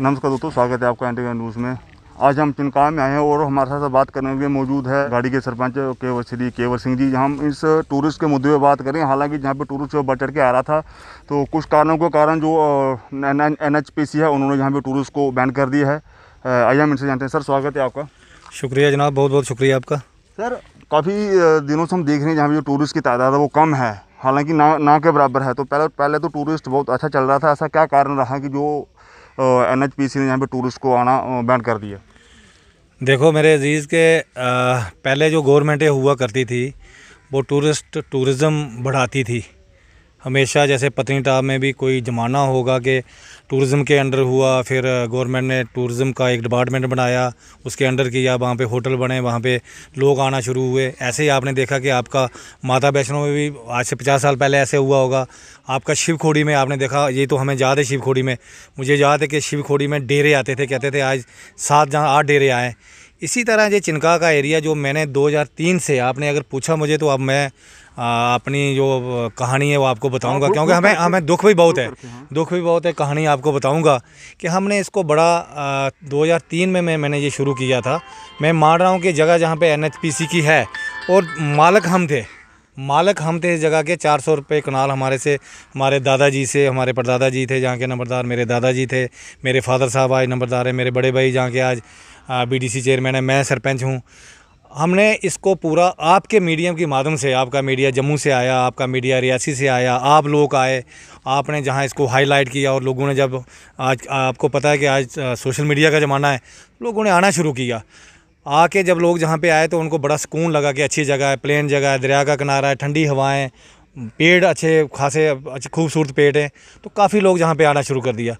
नमस्कार दोस्तों स्वागत है आपका एंटीगन न्यूज़ में आज हम चिनका में आए हैं और हमारे साथ बात करने के लिए मौजूद है गाड़ी के सरपंच केवल श्री केवल सिंह जी हम इस टूरिस्ट के मुद्दे पर बात करें हालांकि जहाँ पे टूरिस्ट बढ़ चढ़ के आ रहा था तो कुछ कारणों के कारण जो एन एच पी सी है उन्होंने यहाँ पर टूरिस्ट को बैन कर दिया है आइए हम इनसे जानते हैं सर स्वागत है आपका शुक्रिया जनाब बहुत बहुत शुक्रिया आपका सर काफ़ी दिनों से हम देख रहे हैं जहाँ पर जो टूरिस्ट की तादाद है वो कम है हालांकि ना ना के बराबर है तो पहले पहले तो टूरिस्ट बहुत अच्छा चल रहा था ऐसा क्या कारण रहा कि जो एन एच पी सी ने यहाँ पर टूरिस्ट को आना बैन कर दिया देखो मेरे अजीज़ के आ, पहले जो गवर्नमेंटें हुआ करती थी वो टूरिस्ट टूरिज़म बढ़ाती थी हमेशा जैसे पत्नीटाप में भी कोई जमाना होगा कि टूरिज़म के अंडर हुआ फिर गवर्नमेंट ने टूरिज़म का एक डिपार्टमेंट बनाया उसके अंडर किया वहाँ पे होटल बने वहाँ पे लोग आना शुरू हुए ऐसे ही आपने देखा कि आपका माता वैष्णो में भी आज से पचास साल पहले ऐसे हुआ होगा आपका शिवखोड़ी में आपने देखा ये तो हमें याद है शिवखोड़ी में मुझे याद है कि शिवखोड़ी में डेरे आते थे कहते थे आज सात जहाँ आठ डेरे आए इसी तरह ये चिनका का एरिया जो मैंने 2003 से आपने अगर पूछा मुझे तो अब मैं अपनी जो कहानी है वो आपको बताऊंगा हाँ, क्योंकि हमें हमें दुख भी बहुत है हाँ। दुख भी बहुत है कहानी आपको बताऊंगा कि हमने इसको बड़ा आ, 2003 में मैं मैंने ये शुरू किया था मैं मान रहा हूँ कि जगह जहाँ पे एनएचपीसी की है और मालक हम थे मालक हम थे इस जगह के चार सौ रुपये कनाल हमारे से हमारे दादाजी से हमारे परदादा जी थे जहाँ के नंबरदार मेरे दादाजी थे मेरे फादर साहब आज नंबरदार हैं मेरे बड़े भाई जहाँ के आज बीडीसी चेयरमैन है मैं सरपंच हूँ हमने इसको पूरा आपके मीडियम के माध्यम से आपका मीडिया जम्मू से आया आपका मीडिया रियासी से आया आप लोग आए आपने जहां इसको हाईलाइट किया और लोगों ने जब आज आपको पता है कि आज सोशल मीडिया का ज़माना है लोगों ने आना शुरू किया आके जब लोग जहाँ पे आए तो उनको बड़ा सुकून लगा कि अच्छी जगह है प्लेन जगह है दरिया का किनारा है ठंडी हवाएँ पेड़ अच्छे खासे अच्छे खूबसूरत पेड़ हैं तो काफ़ी लोग जहाँ पर आना शुरू कर दिया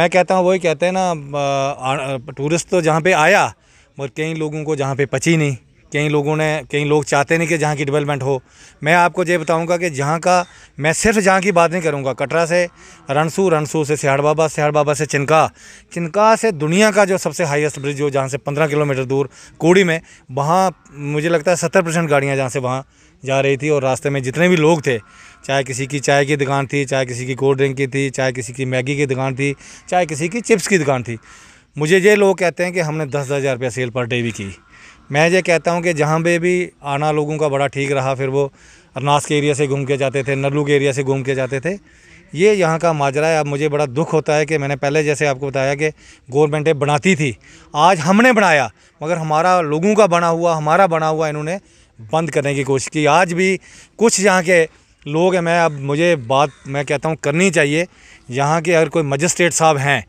मैं कहता हूँ वही कहते हैं ना टूरिस्ट तो जहाँ पर आया मगर कई लोगों को जहाँ पे पची नहीं कई लोगों ने कई लोग चाहते नहीं कि जहाँ की डेवलपमेंट हो मैं आपको ये बताऊंगा कि जहाँ का मैं सिर्फ जहाँ की बात नहीं करूँगा कटरा से रणसू रणसू से सिहाड़ बाबा सिहाड़ बाबा से चिनका चिनका से दुनिया का जो सबसे हाईएस्ट ब्रिज हो जहाँ से पंद्रह किलोमीटर दूर कोड़ी में वहाँ मुझे लगता है सत्तर परसेंट गाड़ियाँ जहाँ से वहाँ जा रही थी और रास्ते में जितने भी लोग थे चाहे किसी की चाय की दुकान थी चाहे किसी की कोल्ड ड्रिंक की थी चाहे किसी की मैगी की दुकान थी चाहे किसी की चिप्स की दुकान थी मुझे ये लोग कहते हैं कि हमने दस हज़ार रुपया सेल पर डे भी की मैं ये कहता हूँ कि जहाँ पे भी आना लोगों का बड़ा ठीक रहा फिर वो अरनास के एरिया से घूम के जाते थे नल्लू के एरिया से घूम के जाते थे ये यहाँ का माजरा है अब मुझे बड़ा दुख होता है कि मैंने पहले जैसे आपको बताया कि गवर्नमेंटें बनाती थी आज हमने बनाया मगर हमारा लोगों का बना हुआ हमारा बना हुआ इन्होंने बंद करने की कोशिश की आज भी कुछ यहाँ के लोग हैं मैं अब मुझे बात मैं कहता हूँ करनी चाहिए यहाँ के अगर कोई मजिस्ट्रेट साहब हैं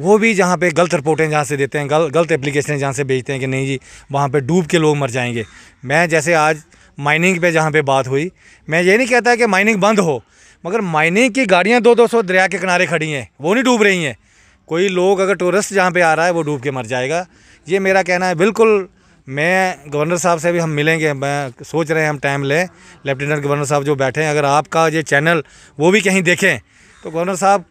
वो भी जहाँ पे गलत रिपोर्टें जहाँ से देते हैं गल गलत एप्लीकेशन जहाँ से भेजते हैं कि नहीं जी वहाँ पे डूब के लोग मर जाएंगे मैं जैसे आज माइनिंग पे जहाँ पे बात हुई मैं ये नहीं कहता कि माइनिंग बंद हो मगर माइनिंग की गाड़ियाँ दो दो सौ दरिया के किनारे खड़ी हैं वो नहीं डूब रही हैं कोई लोग अगर टूरिस्ट जहाँ पर आ रहा है वो डूब के मर जाएगा ये मेरा कहना है बिल्कुल मैं गवर्नर साहब से भी हम मिलेंगे मैं सोच रहे हैं हम टाइम लें लेफ्टिनेंट गवर्नर साहब जो बैठे हैं अगर आपका ये चैनल वो भी कहीं देखें तो गवर्नर साहब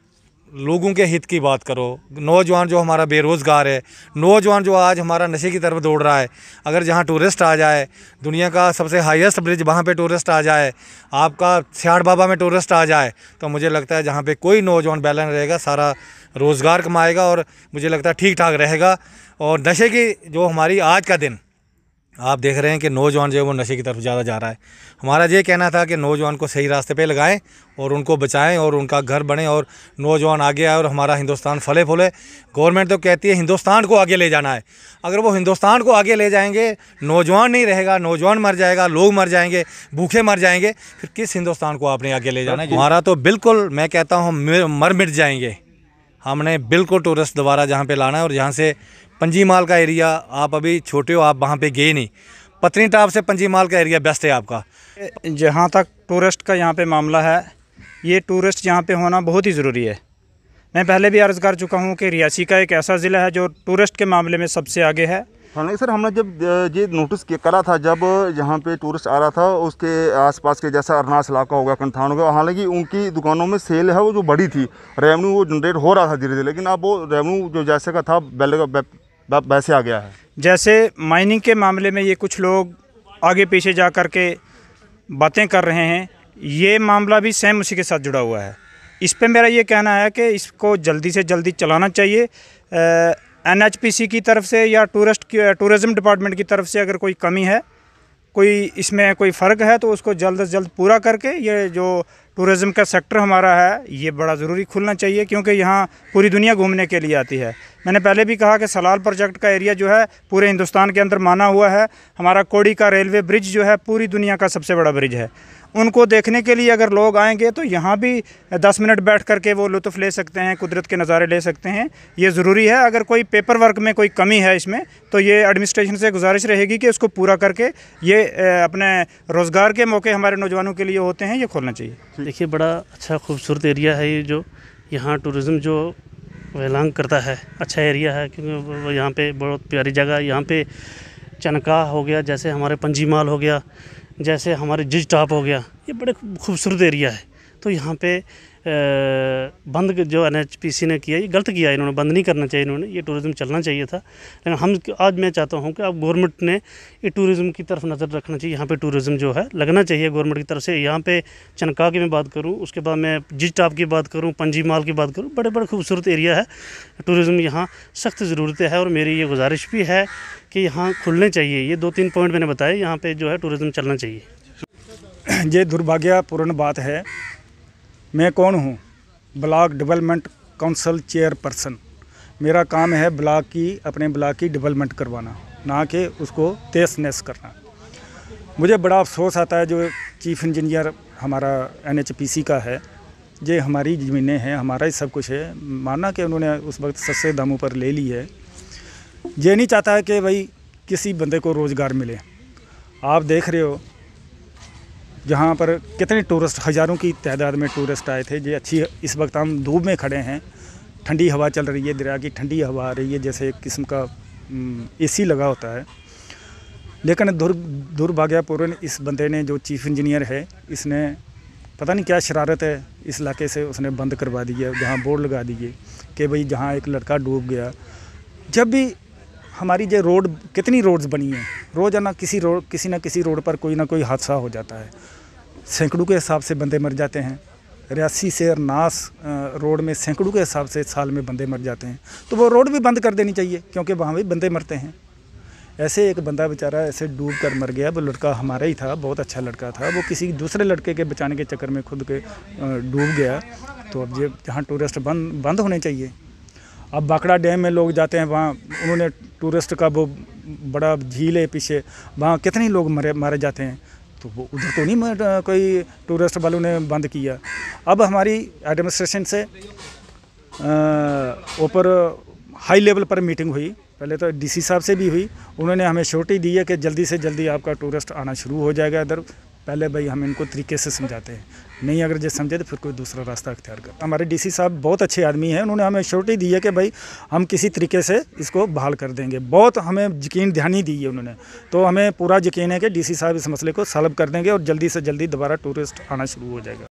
लोगों के हित की बात करो नौजवान जो हमारा बेरोज़गार है नौजवान जो आज हमारा नशे की तरफ दौड़ रहा है अगर जहाँ टूरिस्ट आ जाए दुनिया का सबसे हाईएस्ट ब्रिज वहाँ पे टूरिस्ट आ जाए आपका सियाड़ बाबा में टूरिस्ट आ जाए तो मुझे लगता है जहाँ पे कोई नौजवान बैलेंस रहेगा सारा रोज़गार कमाएगा और मुझे लगता है ठीक ठाक रहेगा और नशे की जो हमारी आज का दिन आप देख रहे हैं कि नौजवान जो है वो नशे की तरफ ज़्यादा जा रहा है हमारा ये कहना था कि नौजवान को सही रास्ते पे लगाएं और उनको बचाएं और उनका घर बने और नौजवान आगे आए और हमारा हिंदुस्तान फले फूले गवर्नमेंट तो कहती है हिंदुस्तान को आगे ले जाना है अगर वो हिंदुस्तान को आगे ले जाएंगे नौजवान नहीं रहेगा नौजवान मर जाएगा लोग मर जाएंगे भूखे मर जाएंगे फिर किस हिंदुस्तान को आपने आगे ले जाना है हमारा तो बिल्कुल मैं कहता हूँ मर मिट जाएंगे हमने बिल्कुल टूरिस्ट दोबारा जहाँ पे लाना है और यहाँ से पंजी माल का एरिया आप अभी छोटे हो आप वहाँ पे गए नहीं पत्नी टाप से पंजी माल का एरिया बेस्ट है आपका जहाँ तक टूरिस्ट का यहाँ पे मामला है ये टूरिस्ट यहाँ पे होना बहुत ही ज़रूरी है मैं पहले भी अर्ज़ कर चुका हूँ कि रियासी का एक ऐसा ज़िला है जो टूरिस्ट के मामले में सबसे आगे है हालांकि सर हमने जब ये नोटिस करा था जब यहाँ पे टूरिस्ट आ रहा था उसके आसपास के जैसा अरनास इलाका होगा कंथान होगा हालांकि उनकी दुकानों में सेल है वो जो बड़ी थी रेवेन्यू वो जनरेट हो रहा था धीरे धीरे लेकिन अब वो रेवेन्यू जो जैसे का था वैसे आ गया है जैसे माइनिंग के मामले में ये कुछ लोग आगे पीछे जा कर के बातें कर रहे हैं ये मामला भी सेम उसी के साथ जुड़ा हुआ है इस पर मेरा ये कहना है कि इसको जल्दी से जल्दी चलाना चाहिए एनएचपीसी की तरफ से या टूरिस्ट टूरिज्म डिपार्टमेंट की तरफ से अगर कोई कमी है कोई इसमें कोई फ़र्क है तो उसको जल्द से जल्द पूरा करके ये जो टूरिज़म का सेक्टर हमारा है ये बड़ा ज़रूरी खुलना चाहिए क्योंकि यहाँ पूरी दुनिया घूमने के लिए आती है मैंने पहले भी कहा कि सलाल प्रोजेक्ट का एरिया जो है पूरे हिंदुस्तान के अंदर माना हुआ है हमारा कोड़ी का रेलवे ब्रिज जो है पूरी दुनिया का सबसे बड़ा ब्रिज है उनको देखने के लिए अगर लोग आएंगे तो यहाँ भी दस मिनट बैठ कर के वो लुत्फ़ ले सकते हैं कुदरत के नज़ारे ले सकते हैं ये ज़रूरी है अगर कोई पेपर वर्क में कोई कमी है इसमें तो ये एडमिनिस्ट्रेशन से गुजारिश रहेगी कि उसको पूरा करके ये अपने रोज़गार के मौके हमारे नौजवानों के लिए होते हैं ये खोलना चाहिए देखिए बड़ा अच्छा खूबसूरत एरिया है ये जो यहाँ टूरिज़म जो बिलोंग करता है अच्छा एरिया है क्योंकि यहाँ पे बहुत प्यारी जगह है यहाँ पे चनका हो गया जैसे हमारे पंजी माल हो गया जैसे हमारे जिज टॉप हो गया ये बड़े खूबसूरत एरिया है तो यहाँ पे बंद जो एन ने किया ये गलत किया इन्होंने बंद नहीं करना चाहिए इन्होंने ये टूरिज़्म चलना चाहिए था लेकिन हम आज मैं चाहता हूँ कि अब गवर्नमेंट ने ये टूरिज़्म की तरफ नज़र रखना चाहिए यहाँ पे टूरिज़्म जो है लगना चाहिए गवर्नमेंट की तरफ से यहाँ पे चनका की मैं बात करूँ उसके बाद मैं जिज टाप की बात करूँ पंजी माल की बात करूँ बड़े बड़े खूबसूरत एरिया है टूरिज़्म यहाँ सख्त ज़रूरतें हैं और मेरी ये गुजारिश भी है कि यहाँ खुलने चाहिए ये दो तीन पॉइंट मैंने बताए यहाँ पर जो है टूरिज़्म चलना चाहिए ये दुर्भाग्यपूर्ण बात है मैं कौन हूँ ब्लॉक डेवलपमेंट काउंसिल चेयरपर्सन मेरा काम है ब्लॉक की अपने ब्लॉक की डेवलपमेंट करवाना ना कि उसको तेस नेस करना मुझे बड़ा अफसोस आता है जो चीफ इंजीनियर हमारा एन का है ये हमारी ज़मीनें हैं हमारा ही सब कुछ है माना कि उन्होंने उस वक्त सस्ते दामों पर ले ली है ये नहीं चाहता है कि भाई किसी बंदे को रोज़गार मिले आप देख रहे हो जहाँ पर कितने टूरिस्ट हज़ारों की तादाद में टूरिस्ट आए थे ये अच्छी इस वक्त हम धूप में खड़े हैं ठंडी हवा चल रही है दरिया की ठंडी हवा आ रही है जैसे एक किस्म का एसी लगा होता है लेकिन दुर दुर्भाग्यपूर्ण इस बंदे ने जो चीफ इंजीनियर है इसने पता नहीं क्या शरारत है इस इलाके से उसने बंद करवा दिया जहाँ बोर्ड लगा दिए कि भाई जहाँ एक लड़का डूब गया जब भी हमारी जो रोड कितनी रोड्स बनी हैं रोज़ाना किसी रोड किसी ना किसी रोड पर कोई ना कोई हादसा हो जाता है सैकड़ों के हिसाब से बंदे मर जाते हैं रियासी से अरनास रोड में सैकड़ों के हिसाब से साल में बंदे मर जाते हैं तो वो रोड भी बंद कर देनी चाहिए क्योंकि वहाँ भी बंदे मरते हैं ऐसे एक बंदा बेचारा ऐसे डूब कर मर गया वो लड़का हमारा ही था बहुत अच्छा लड़का था वो किसी दूसरे लड़के के बचाने के चक्कर में खुद के डूब गया तो अब ये जहाँ टूरिस्ट बंद बंद होने चाहिए अब बाकड़ा डैम में लोग जाते हैं वहाँ उन्होंने टूरिस्ट का वो बड़ा झील है पीछे वहाँ कितने लोग मरे मारे जाते हैं तो वो उधर तो नहीं कोई टूरिस्ट वालों ने बंद किया अब हमारी एडमिनिस्ट्रेशन से ऊपर हाई लेवल पर मीटिंग हुई पहले तो डीसी साहब से भी हुई उन्होंने हमें छोटी दी है कि जल्दी से जल्दी आपका टूरिस्ट आना शुरू हो जाएगा इधर पहले भाई हम इनको तरीके से समझाते हैं नहीं अगर जैसे समझे तो फिर कोई दूसरा रास्ता अख्तियार कर हमारे डीसी साहब बहुत अच्छे आदमी हैं उन्होंने हमें श्योरिटी दी है कि भाई हम किसी तरीके से इसको बहाल कर देंगे बहुत हमें यकीन ध्यानी दी है उन्होंने तो हमें पूरा यकीन है कि डीसी साहब इस मसले को सॉल्व कर देंगे और जल्दी से जल्दी दोबारा टूरिस्ट आना शुरू हो जाएगा